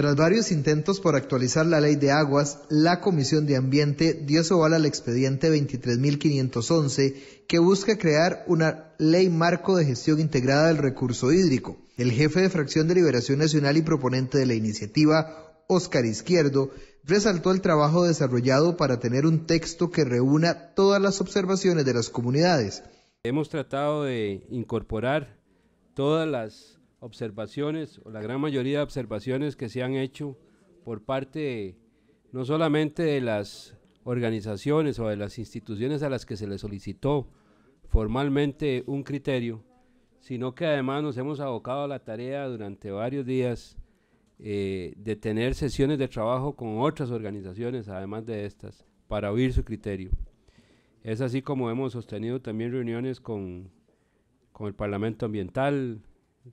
Tras varios intentos por actualizar la ley de aguas, la Comisión de Ambiente dio su aval al expediente 23.511 que busca crear una ley marco de gestión integrada del recurso hídrico. El jefe de Fracción de Liberación Nacional y proponente de la iniciativa, Óscar Izquierdo, resaltó el trabajo desarrollado para tener un texto que reúna todas las observaciones de las comunidades. Hemos tratado de incorporar todas las observaciones, o la gran mayoría de observaciones que se han hecho por parte no solamente de las organizaciones o de las instituciones a las que se le solicitó formalmente un criterio, sino que además nos hemos abocado a la tarea durante varios días eh, de tener sesiones de trabajo con otras organizaciones, además de estas, para oír su criterio. Es así como hemos sostenido también reuniones con, con el Parlamento Ambiental,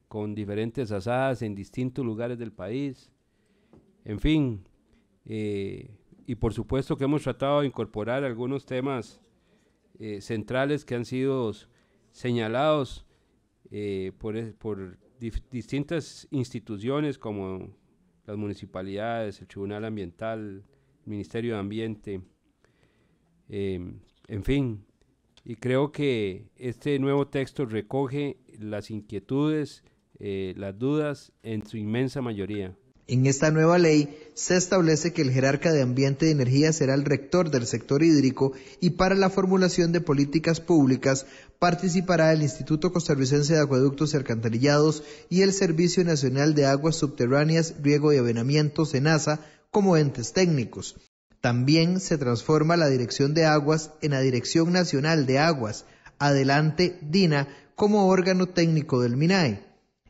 con diferentes asadas en distintos lugares del país. En fin, eh, y por supuesto que hemos tratado de incorporar algunos temas eh, centrales que han sido señalados eh, por, e, por distintas instituciones como las municipalidades, el Tribunal Ambiental, el Ministerio de Ambiente, en fin, y creo que este nuevo texto recoge las inquietudes, eh, las dudas en su inmensa mayoría. En esta nueva ley se establece que el jerarca de ambiente y energía será el rector del sector hídrico y para la formulación de políticas públicas participará el Instituto Costarricense de Acueductos y y el Servicio Nacional de Aguas Subterráneas, Riego y Avenamiento, SENASA, como entes técnicos. También se transforma la Dirección de Aguas en la Dirección Nacional de Aguas, adelante DINA como órgano técnico del MINAE.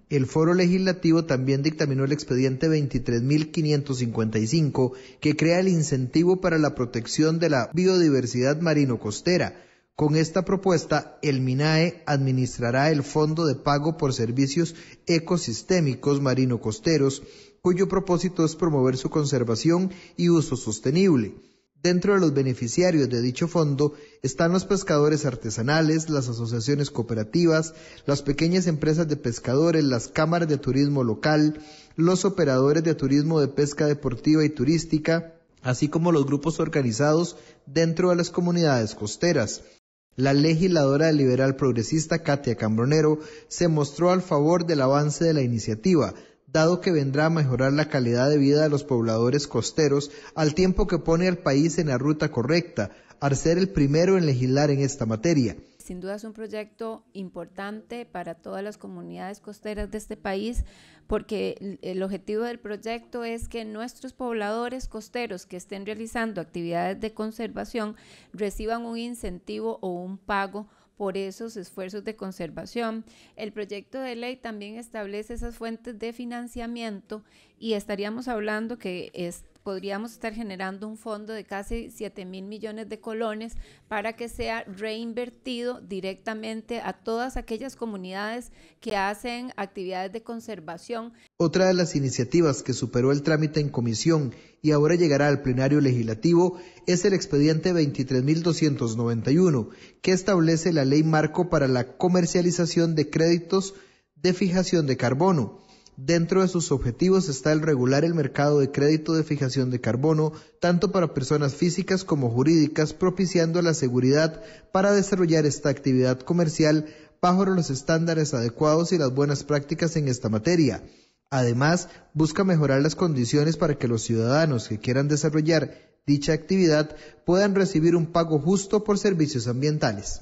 El foro legislativo también dictaminó el expediente 23.555 que crea el incentivo para la protección de la biodiversidad marino-costera, con esta propuesta, el MINAE administrará el Fondo de Pago por Servicios Ecosistémicos Marino-Costeros, cuyo propósito es promover su conservación y uso sostenible. Dentro de los beneficiarios de dicho fondo están los pescadores artesanales, las asociaciones cooperativas, las pequeñas empresas de pescadores, las cámaras de turismo local, los operadores de turismo de pesca deportiva y turística, así como los grupos organizados dentro de las comunidades costeras. La legisladora liberal progresista Katia Cambronero se mostró al favor del avance de la iniciativa, dado que vendrá a mejorar la calidad de vida de los pobladores costeros al tiempo que pone al país en la ruta correcta, al ser el primero en legislar en esta materia sin duda es un proyecto importante para todas las comunidades costeras de este país, porque el objetivo del proyecto es que nuestros pobladores costeros que estén realizando actividades de conservación reciban un incentivo o un pago por esos esfuerzos de conservación. El proyecto de ley también establece esas fuentes de financiamiento y estaríamos hablando que este podríamos estar generando un fondo de casi 7 mil millones de colones para que sea reinvertido directamente a todas aquellas comunidades que hacen actividades de conservación. Otra de las iniciativas que superó el trámite en comisión y ahora llegará al plenario legislativo es el expediente 23.291, que establece la ley marco para la comercialización de créditos de fijación de carbono Dentro de sus objetivos está el regular el mercado de crédito de fijación de carbono, tanto para personas físicas como jurídicas, propiciando la seguridad para desarrollar esta actividad comercial bajo los estándares adecuados y las buenas prácticas en esta materia. Además, busca mejorar las condiciones para que los ciudadanos que quieran desarrollar dicha actividad puedan recibir un pago justo por servicios ambientales.